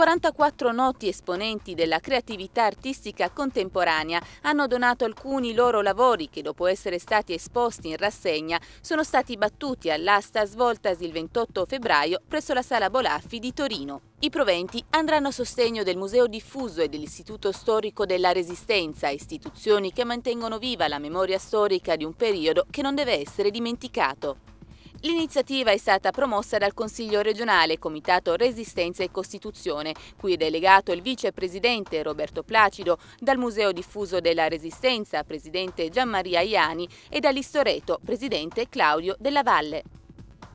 44 noti esponenti della creatività artistica contemporanea hanno donato alcuni loro lavori che dopo essere stati esposti in rassegna sono stati battuti all'asta svoltasi il 28 febbraio presso la Sala Bolaffi di Torino. I proventi andranno a sostegno del Museo Diffuso e dell'Istituto Storico della Resistenza, istituzioni che mantengono viva la memoria storica di un periodo che non deve essere dimenticato. L'iniziativa è stata promossa dal Consiglio regionale, Comitato Resistenza e Costituzione, cui è delegato il vicepresidente Roberto Placido, dal Museo Diffuso della Resistenza, presidente Gianmaria Iani, e dall'Istoreto, presidente Claudio Della Valle.